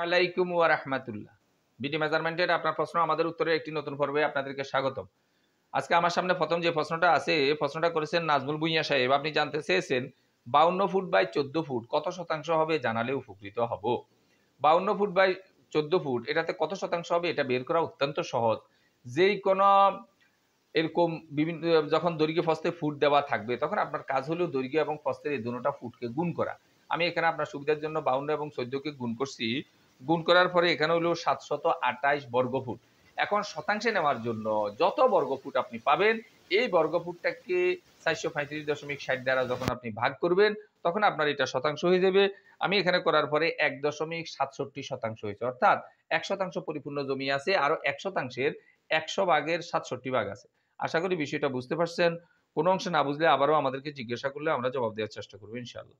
আলাইকুম ওয়া রাহমাতুল্লাহ বিডি মেজারমেন্টের আপনার প্রশ্ন আমাদের উত্তরের একটি নতুন পর্বে আপনাদেরকে স্বাগতম আজকে আমার সামনে প্রথম যে প্রশ্নটা আছে এই প্রশ্নটা করেছেন নাজমুল ভুইয়া সাহেব আপনি জানতে চেয়েছেন বাউন্ন ফুট বাই চোদ্দ ফুট কত শতাংশ হবে জানালে উপকৃত হব বাউন্ন ফুট বাই চোদ্দ ফুট এটাতে কত শতাংশ হবে এটা বের করা অত্যন্ত সহজ যেই কোনো এরকম বিভিন্ন যখন দৈর্ঘ্য ফস্তে ফুট দেওয়া থাকবে তখন আপনার কাজ হলেও দৈর্ঘ্য এবং ফস্তের এই দুটা ফুটকে গুণ করা আমি এখানে আপনার সুবিধার জন্য বাউন্ন এবং চোদ্দকে গুণ করছি গুণ করার পরে এখানে হলো সাতশত আটাইশ বর্গফুট এখন শতাংশে নেওয়ার জন্য যত বর্গফুট আপনি পাবেন এই বর্গফুটটাকে চারশো পঁয়ত্রিশ দশমিক ষাট দ্বারা যখন আপনি ভাগ করবেন তখন আপনার এটা শতাংশ হয়ে যাবে আমি এখানে করার পরে এক দশমিক সাতষট্টি শতাংশ হয়েছে অর্থাৎ এক শতাংশ পরিপূর্ণ জমি আছে আরও এক শতাংশের একশো ভাগের সাতষট্টি ভাগ আছে আশা করি বিষয়টা বুঝতে পারছেন কোনো অংশে না বুঝলে আবারও আমাদেরকে জিজ্ঞাসা করলে আমরা জবাব দেওয়ার চেষ্টা করবো ইনশাআল্লাহ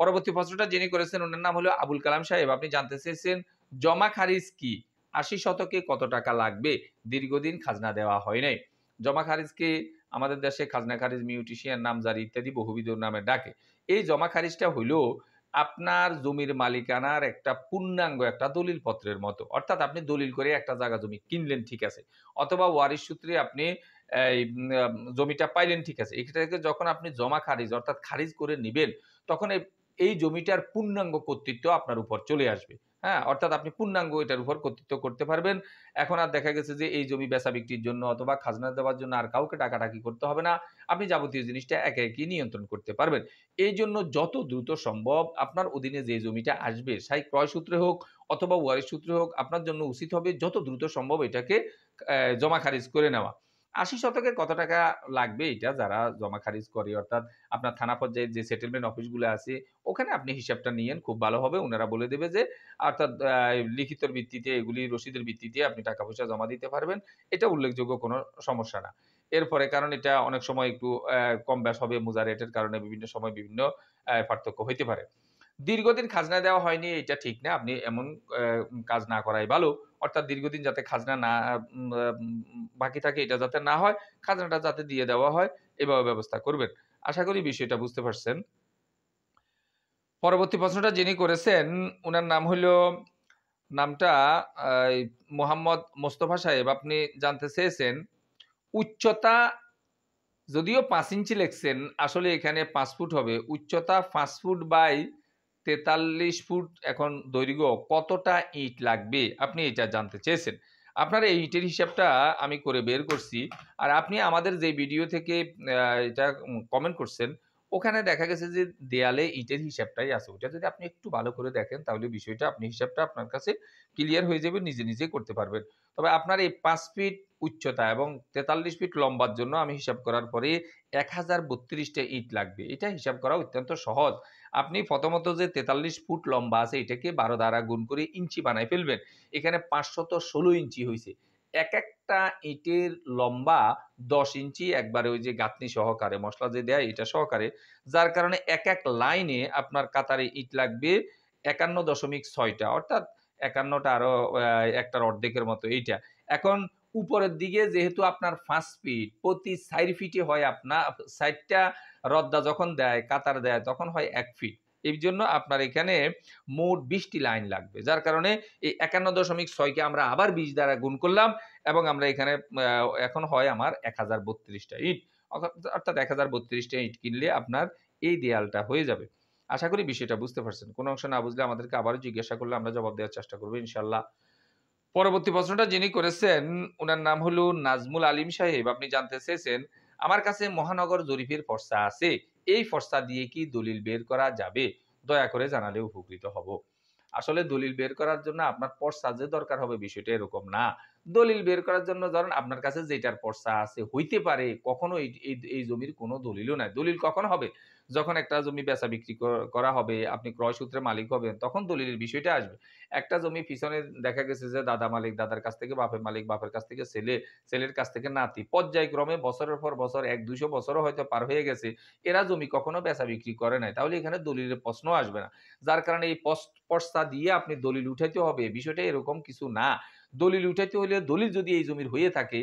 পরবর্তী প্রশ্নটা যিনি করেছেন ওনার নাম হলো আবুল কালাম সাহেব আপনি জানতে চেয়েছেন জমা খারিজ কি আশি শতকে কত টাকা লাগবে দীর্ঘদিন খাজনা দেওয়া হয় নাই জমা খারিজকে আমাদের দেশে খাজনা খারিজ মিউটিশিয়ান নামজারি ইত্যাদি বহুবিধ নামে ডাকে এই জমা খারিজটা হইল আপনার জমির মালিকানার একটা পূর্ণাঙ্গ একটা দলিল পত্রের মতো অর্থাৎ আপনি দলিল করে একটা জায়গা জমি কিনলেন ঠিক আছে অথবা ওয়ারিশ সূত্রে আপনি এই জমিটা পাইলেন ঠিক আছে এটাকে যখন আপনি জমা খারিজ অর্থাৎ খারিজ করে নিবেন তখন এই এই জমিটার পূর্ণাঙ্গ কর্তৃত্ব আপনার উপর চলে আসবে হ্যাঁ অর্থাৎ আপনি পূর্ণাঙ্গ এটার উপর কর্তৃত্ব করতে পারবেন এখন আর দেখা গেছে যে এই জমি বেচা বিক্রির জন্য অথবা খাজনা দেওয়ার জন্য আর কাউকে টাকাটাকি করতে হবে না আপনি যাবতীয় জিনিসটা একে একই নিয়ন্ত্রণ করতে পারবেন এই জন্য যত দ্রুত সম্ভব আপনার অধীনে যে জমিটা আসবে সাই ক্রয় সূত্রে হোক অথবা ওয়ারিশ সূত্রে হোক আপনার জন্য উচিত হবে যত দ্রুত সম্ভব এটাকে জমা খারিজ করে নেওয়া আশি শতকে কত টাকা লাগবে এটা যারা জমা খারিজ করে অর্থাৎ আপনার থানা পর্যায়ে যে সেটেলমেন্ট অফিসগুলো আছে ওখানে আপনি হিসাবটা নিয়েন খুব ভালো হবে ওনারা বলে দেবে যে অর্থাৎ লিখিতর ভিত্তিতে এগুলি রসিদের ভিত্তিতে আপনি টাকা পয়সা জমা দিতে পারবেন এটা উল্লেখযোগ্য কোনো সমস্যা না এরপরে কারণ এটা অনেক সময় একটু কম ব্যাস হবে মোজা রেটের কারণে বিভিন্ন সময় বিভিন্ন পার্থক্য হইতে পারে দীর্ঘদিন খাজনা দেওয়া হয়নি এটা ঠিক না আপনি এমন কাজ না করাই ভালো অর্থাৎ দীর্ঘদিন যাতে খাজনা না বাকি থাকে এটা যাতে না হয় খাজনাটা যাতে দিয়ে দেওয়া হয় এভাবে ব্যবস্থা করবেন আশা করি বিষয়টা বুঝতে পারছেন পরবর্তী প্রশ্নটা যিনি করেছেন ওনার নাম হইল নামটা মোহাম্মদ মোস্তফা সাহেব আপনি জানতে চেয়েছেন উচ্চতা যদিও পাঁচ ইঞ্চি লেখছেন আসলে এখানে পাঁচ ফুট হবে উচ্চতা পাঁচ ফুট বাই তেতাল্লিশ ফুট এখন দৈর্ঘ্য কতটা ইট লাগবে আপনি এটা জানতে চেয়েছেন আপনার এই ইটের হিসাবটা আমি করে বের করছি আর আপনি আমাদের যে ভিডিও থেকে এটা কমেন্ট করছেন ওখানে দেখা গেছে যে দেয়ালে ইটের হিসাবটাই আছে ওটা যদি আপনি একটু ভালো করে দেখেন তাহলে বিষয়টা আপনি হিসাবটা আপনার কাছে ক্লিয়ার হয়ে যাবে নিজে নিজে করতে পারবেন তবে আপনার এই পাঁচ ফিট উচ্চতা এবং তেতাল্লিশ ফিট লম্বার জন্য আমি হিসাব করার পরে এক হাজার বত্রিশটা ইট লাগবে এটা হিসাব করা অত্যন্ত সহজ আপনি প্রথমত যে তেতাল্লিশ ফুট লম্বা আছে এটাকে বারো দ্বারা গুণ করে ইঞ্চি বানায় ফেলবেন এখানে পাঁচশত ষোলো ইঞ্চি হয়েছে এক এক একটা ইটের লম্বা দশ ইঞ্চি একবারে ওই যে গাঁথনি সহকারে মশলা যে দেয় এটা সহকারে যার কারণে এক এক লাইনে আপনার কাতারে ইট লাগবে একান্ন দশমিক ছয়টা অর্থাৎ একান্নটা আরও একটার অর্ধেকের মতো এইটা এখন উপরের দিকে যেহেতু আপনার পাঁচ ফিট প্রতি সাইড ফিটে হয় আপনার সাইডটা রদ্দা যখন দেয় কাতার দেয় তখন হয় এক ফিট এই জন্য আপনার এখানে মোট বিশটি লাইন লাগবে যার কারণে এই একান্ন দশমিক ছয়কে আমরা আবার বিশ দ্বারা গুণ করলাম এবং আমরা এখানে এখন হয় আমার এক হাজার বত্রিশটা ইট অর্থাৎ এক হাজার বত্রিশটা ইট কিনলে আপনার এই দেয়ালটা হয়ে যাবে আশা করি বিষয়টা বুঝতে পারছেন কোনো অংশ না বুঝলে আমাদেরকে আবারও জিজ্ঞাসা করলে আমরা জবাব দেওয়ার চেষ্টা করবো ইনশাল্লাহ পরবর্তী প্রশ্নটা যিনি করেছেন ওনার নাম হলো নাজমুল আলিম সাহেব আপনি জানতে চেয়েছেন আমার কাছে মহানগর জরিপের পর্চা আছে এই ফর্সা দিয়ে কি দলিল বের করা যাবে দয়া করে জানালে উপকৃত হব আসলে দলিল বের করার জন্য আপনার ফর্সা যে দরকার হবে বিষয়টা এরকম না দলিল বের করার জন্য ধরেন আপনার কাছে যেটার পর্সা আছে হইতে পারে কখনো এই এই জমির কোনো দলিলও নাই দলিল কখন হবে যখন একটা জমি বেচা বিক্রি করা হবে আপনি ক্রয় সূত্রে মালিক হবেন তখন দলিলের বিষয়টা আসবে একটা জমি পিছনে দেখা গেছে যে দাদা মালিক দাদার কাছ থেকে বাপের মালিক বাপের কাছ থেকে ছেলে ছেলের কাছ থেকে নাতি পর্যায়ক্রমে বছরের পর বছর এক দুশো বছরও হয়তো পার হয়ে গেছে এরা জমি কখনো বেচা বিক্রি করে নাই তাহলে এখানে দলিলের প্রশ্ন আসবে না যার কারণে এই পর্চা দিয়ে আপনি দলিল উঠাইতে হবে বিষয়টা এরকম কিছু না দলিল উঠাইতে হলে দলিল যদি এই জমির হয়ে থাকে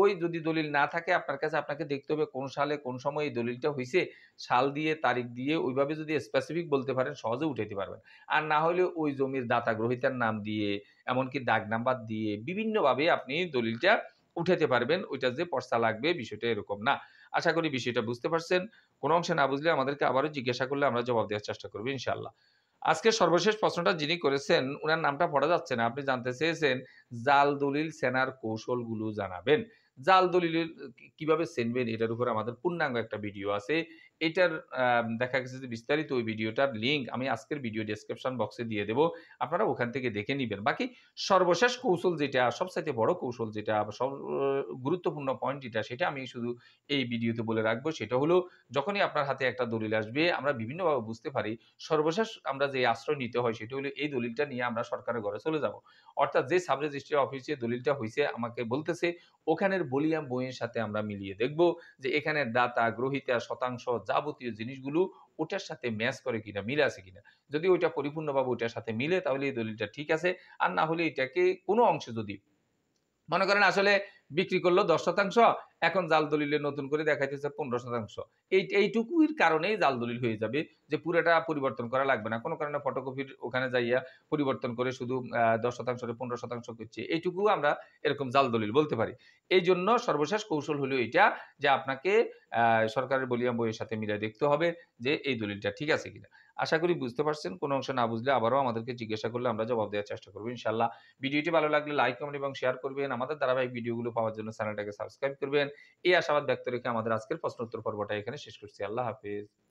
ওই যদি দলিল না থাকে আপনার কাছে আপনাকে দেখতে হবে কোন সালে কোন সময় এই দলিলটা হয়েছে সাল দিয়ে তারিখ দিয়ে ওইভাবে যদি স্পেসিফিক বলতে পারেন সহজে উঠাইতে পারবেন আর না হলে ওই জমির দাতা গ্রহিতার নাম দিয়ে এমনকি দাগ নাম্বার দিয়ে বিভিন্নভাবে আপনি দলিলটা উঠাইতে পারবেন ওইটা যে পর্সা লাগবে বিষয়টা এরকম না আশা করি বিষয়টা বুঝতে পারছেন কোনো অংশে না বুঝলে আমাদেরকে আবারও জিজ্ঞাসা করলে আমরা জবাব দেওয়ার চেষ্টা করবো ইনশাল্লাহ আজকে সর্বশেষ প্রশ্নটা যিনি করেছেন ওনার নামটা পড়া যাচ্ছে না আপনি জানতে চেয়েছেন জাল দলিল সেনার কৌশলগুলো জানাবেন জাল দলিল কিভাবে সেনবেন এটার উপর আমাদের পূর্ণাঙ্গ একটা ভিডিও আছে এটার দেখা গেছে যে বিস্তারিত ওই ভিডিওটার লিঙ্ক আমি আজকের ভিডিও ডেসক্রিপশন বক্সে দিয়ে দেবো আপনারা ওখান থেকে দেখে নেবেন বাকি সর্বশেষ কৌশল যেটা সবচাইতে বড় কৌশল যেটা সব গুরুত্বপূর্ণ পয়েন্ট যেটা সেটা আমি শুধু এই ভিডিওতে বলে রাখবো সেটা হলো যখনই আপনার হাতে একটা দলিল আসবে আমরা বিভিন্নভাবে বুঝতে পারি সর্বশেষ আমরা যে আশ্রয় নিতে হয় সেটা হলো এই দলিলটা নিয়ে আমরা সরকারের ঘরে চলে যাব অর্থাৎ যে সাব রেজিস্ট্রি অফিসে দলিলটা হয়েছে আমাকে বলতেছে ওখানের বলিয়াম বইয়ের সাথে আমরা মিলিয়ে দেখব যে এখানে দাতা গ্রহিতা শতাংশ যাবতীয় জিনিসগুলো ওটার সাথে ম্যাচ করে কিনা মিলে আছে কিনা যদি ওইটা পরিপূর্ণভাবে ওইটার সাথে মিলে তাহলে এই দলিলটা ঠিক আছে আর না হলে এটাকে কোনো অংশে যদি মনে করেন আসলে বিক্রি করলো দশ শতাংশ এখন জাল দলিলে নতুন করে দেখাইতেছে পনেরো শতাংশ এই এইটুকুর কারণেই জাল দলিল হয়ে যাবে যে পুরোটা পরিবর্তন করা লাগবে না কোনো কারণে ফটোকপির ওখানে যাইয়া পরিবর্তন করে শুধু দশ শতাংশ পনেরো শতাংশ করছে এইটুকু আমরা এরকম জাল দলিল বলতে পারি এই জন্য সর্বশেষ কৌশল হলো এটা যে আপনাকে সরকারের বলিয়া বইয়ের সাথে মিলিয়ে দেখতে হবে যে এই দলিলটা ঠিক আছে কিনা আশা করি বুঝতে পারছেন কোনো অংশ না বুঝলে আবারও আমাদেরকে জিজ্ঞাসা করলে আমরা জবাব দেওয়ার চেষ্টা করবো ইনশাল্লাহ ভিডিওটি ভালো লাগলে লাইক কমেন্ট এবং শেয়ার করবেন আমাদের ধারাবাহিক ভিডিওগুলো পাওয়ার জন্য চ্যানেলটাকে সাবস্ক্রাইব করবেন এই আশাবাদ ব্যক্ত রেখে আমাদের আজকের প্রশ্ন উত্তর পর্বটা এখানে শেষ করছি আল্লাহ হাফিজ